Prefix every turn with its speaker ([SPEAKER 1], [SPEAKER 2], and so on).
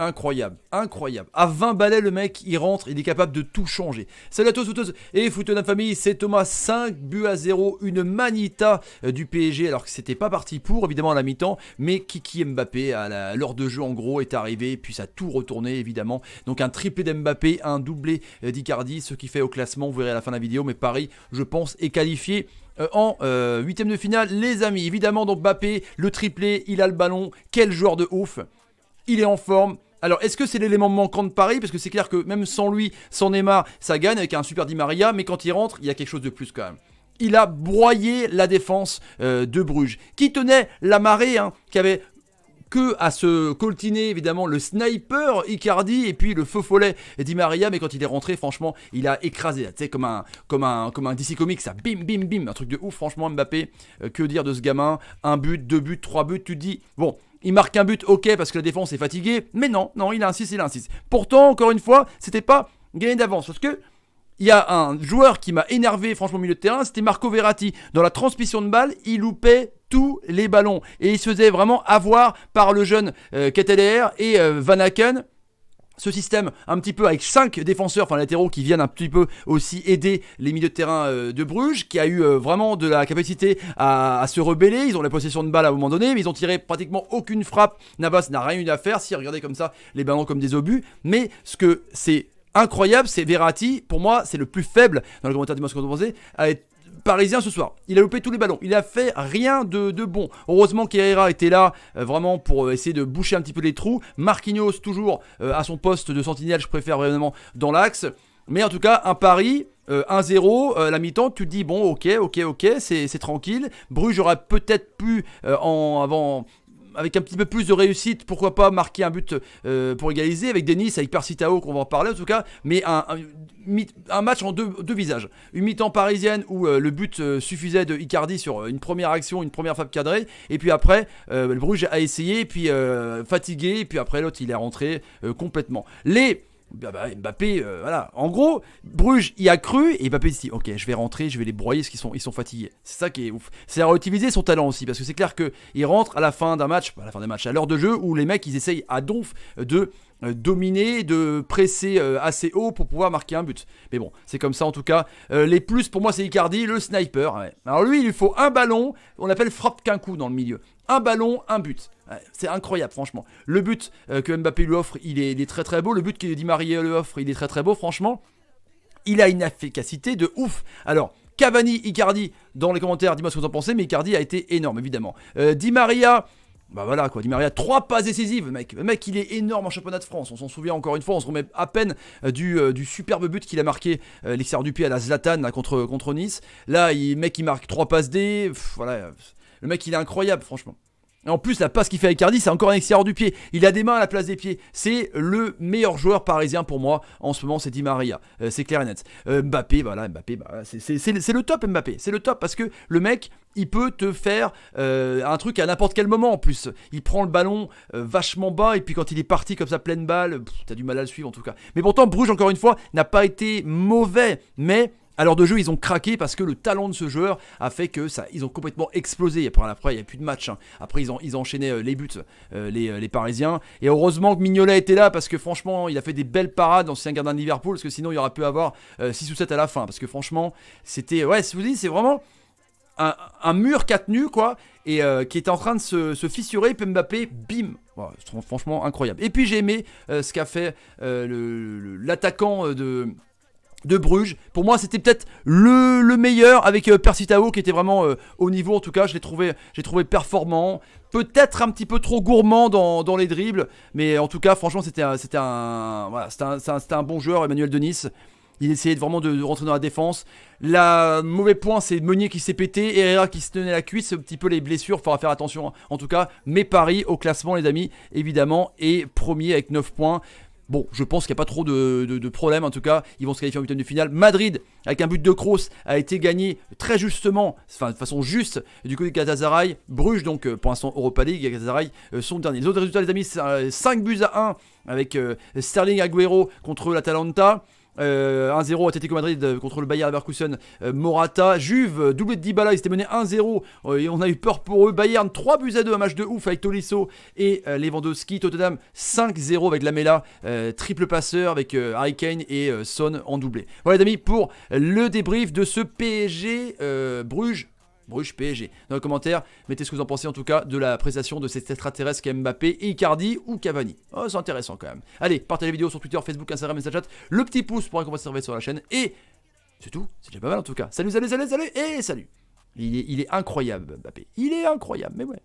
[SPEAKER 1] incroyable, incroyable. À 20 balais, le mec, il rentre, il est capable de tout changer. Salut à tous, et footeux de famille, c'est Thomas, 5 buts à 0, une manita euh, du PSG, alors que c'était pas parti pour, évidemment, à la mi-temps, mais Kiki Mbappé, à l'heure de jeu, en gros, est arrivé, puis ça a tout retourné, évidemment. Donc un triplé d'Mbappé, un doublé euh, d'Icardi, ce qui fait au classement, vous verrez à la fin de la vidéo, mais Paris, je pense, est qualifié euh, en huitième de finale, les amis. Évidemment, donc Mbappé, le triplé, il a le ballon. Quel joueur de ouf Il est en forme. Alors, est-ce que c'est l'élément manquant de Paris Parce que c'est clair que même sans lui, sans Neymar, ça gagne avec un super Di Maria, mais quand il rentre, il y a quelque chose de plus quand même il a broyé la défense euh, de Bruges, qui tenait la marée, hein, qui avait que à se coltiner évidemment le sniper Icardi et puis le feu follet Di Maria mais quand il est rentré franchement il a écrasé tu sais comme un comme un comme un DC Comics ça bim bim bim un truc de ouf franchement Mbappé euh, que dire de ce gamin un but deux buts trois buts tu te dis bon il marque un but, ok, parce que la défense est fatiguée, mais non, non, il insiste, il a Pourtant, encore une fois, c'était pas gagné d'avance, parce que il y a un joueur qui m'a énervé, franchement, au milieu de terrain, c'était Marco Verratti. Dans la transmission de balle, il loupait tous les ballons. Et il se faisait vraiment avoir par le jeune euh, et euh, Van Aken ce système un petit peu avec 5 défenseurs, enfin latéraux qui viennent un petit peu aussi aider les milieux de terrain euh, de Bruges, qui a eu euh, vraiment de la capacité à, se rebeller. Ils ont la possession de balle à un moment donné, mais ils ont tiré pratiquement aucune frappe. Navas n'a rien eu à faire, si regardez comme ça les ballons comme des obus. Mais ce que c'est incroyable, c'est Verratti, pour moi c'est le plus faible dans le commentaire du Moscou pensez, à être parisien ce soir. Il a loupé tous les ballons. Il a fait rien de, bon. Heureusement qu'Herrera était là euh, vraiment pour euh, essayer de boucher un petit peu les trous. Marquinhos toujours euh, à son poste de sentinelle, je préfère vraiment dans l'axe. Mais en tout cas, un pari, 1-0, la mi-temps, tu te dis bon, ok, ok, ok, c'est tranquille. Bruges aurait peut-être pu, en, avant, avec un petit peu plus de réussite, pourquoi pas marquer un but euh, pour égaliser, avec Denis, avec Persitao qu'on va en parler en tout cas, mais un, match en deux, visages. Une mi-temps parisienne où euh, le but euh, suffisait de Icardi sur une première action, une première fave cadrée, et puis après, le Bruges a essayé, puis fatigué, et puis après l'autre il est rentré complètement. Les bah, bah, Mbappé, euh, voilà. En gros, Bruges y a cru et Mbappé dit Ok, je vais rentrer, je vais les broyer parce qu'ils sont, ils sont fatigués. C'est ça qui est ouf. C'est à réutiliser son talent aussi parce que c'est clair qu'il rentre à la fin d'un match, à la fin match, à l'heure de jeu où les mecs ils essayent à donf de euh, dominer, de presser euh, assez haut pour pouvoir marquer un but. Mais bon, c'est comme ça en tout cas. les plus pour moi c'est Icardi, le sniper. Alors lui il lui faut un ballon, on l'appelle « frappe qu'un coup dans le milieu un ballon, un but. C'est incroyable, franchement. Le but euh, que Mbappé lui offre, il est, très très beau. Le but que Di Maria lui offre, il est très très beau, franchement. Il a une efficacité de ouf. Alors, Cavani, Icardi, dans les commentaires, dis-moi ce que vous en pensez, mais Icardi a été énorme, évidemment. Euh, Di Maria, bah voilà quoi, Di Maria, trois passes décisives, mec. Le mec, il est énorme en championnat de France. On s'en souvient encore une fois, on se remet à peine euh, du, du superbe but qu'il a marqué l'extérieur du pied à la Zlatan contre, contre Nice. Là, il, mec, il marque trois passes D. voilà. Le mec, il est incroyable, franchement. En plus, la passe qu'il fait avec Cardi, c'est encore un extérieur du pied. Il a des mains à la place des pieds. C'est le meilleur joueur parisien pour moi en ce moment, c'est Di Maria. Euh, c'est clair et net. Euh, Mbappé, voilà, Mbappé, bah, c'est le top Mbappé. C'est le top parce que le mec, il peut te faire euh, un truc à n'importe quel moment en plus. Il prend le ballon vachement bas et puis quand il est parti comme ça pleine balle, t'as du mal à le suivre en tout cas. Mais pourtant, Bruges, encore une fois, n'a pas été mauvais. Mais alors de jeu, ils ont craqué parce que le talent de ce joueur a fait que ça, ils ont complètement explosé. Après, il n'y a plus de match. Hein. Après, ils, ont, ils euh, les buts, euh, euh, les, Parisiens. Et heureusement que Mignolet était là parce que franchement, il a fait des belles parades, dans l'ancien gardien de Liverpool, parce que sinon, il y aurait pu avoir 6 ou 7 à la fin. Parce que franchement, c'était. Ouais, je vous dis, c'est vraiment. Un, mur qu'a tenu quoi et qui était en train de se, se fissurer puis Mbappé bim franchement incroyable et puis j'ai aimé ce qu'a fait l'attaquant de de Bruges. Pour moi, c'était peut-être le, meilleur avec euh, Persitao qui était vraiment euh, au niveau. En tout cas, je l'ai trouvé, j'ai trouvé performant. Peut-être un petit peu trop gourmand dans, les dribbles, mais en tout cas, franchement, c'était un, un, voilà, un, bon joueur, Emmanuel Denis. Il essayait vraiment de, rentrer dans la défense. La mauvais point, c'est Meunier qui s'est pété, Herrera qui se tenait la cuisse, un petit peu les blessures, il faudra faire attention en tout cas. Mais Paris, au classement les amis, évidemment, est premier avec 9 points. Bon, je pense qu'il n'y a pas trop de, problèmes, En tout cas, ils vont se qualifier en huitième de finale. Madrid, avec un but de Kroos, a été gagné très justement, enfin de façon juste, du côté de Galatasaray. Bruges, donc euh, pour l'instant Europa League, Galatasaray euh, sont derniers. Les autres résultats, les amis, 5 euh, buts à 1 avec Sterling Aguero contre l'Atalanta. 1-0 euh, Atletico Madrid euh, contre le Bayern Leverkusen. Euh, Morata, Juve, doublé de Dybala, ils étaient menés 1-0 et on a eu peur pour eux. Bayern 3 buts à 2, un match de ouf avec Tolisso et Lewandowski. Tottenham 5-0 avec Lamela, triple passeur avec Harry Kane et Son en doublé. Voilà les amis pour le débrief de ce PSG Bruges Bruges PSG. Dans les commentaires, mettez ce que vous en pensez en tout cas de la prestation de cet extraterrestre qu'est Mbappé, Icardi ou Cavani. Oh, c'est intéressant quand même. Allez, partagez les vidéos sur Twitter, Facebook, Instagram, et snapchat Le petit pouce pour un servir sur la chaîne. Et c'est tout, c'est déjà pas mal en tout cas. Salut, salut, salut, salut et salut. Il est, il est incroyable Mbappé. Il est incroyable, mais ouais.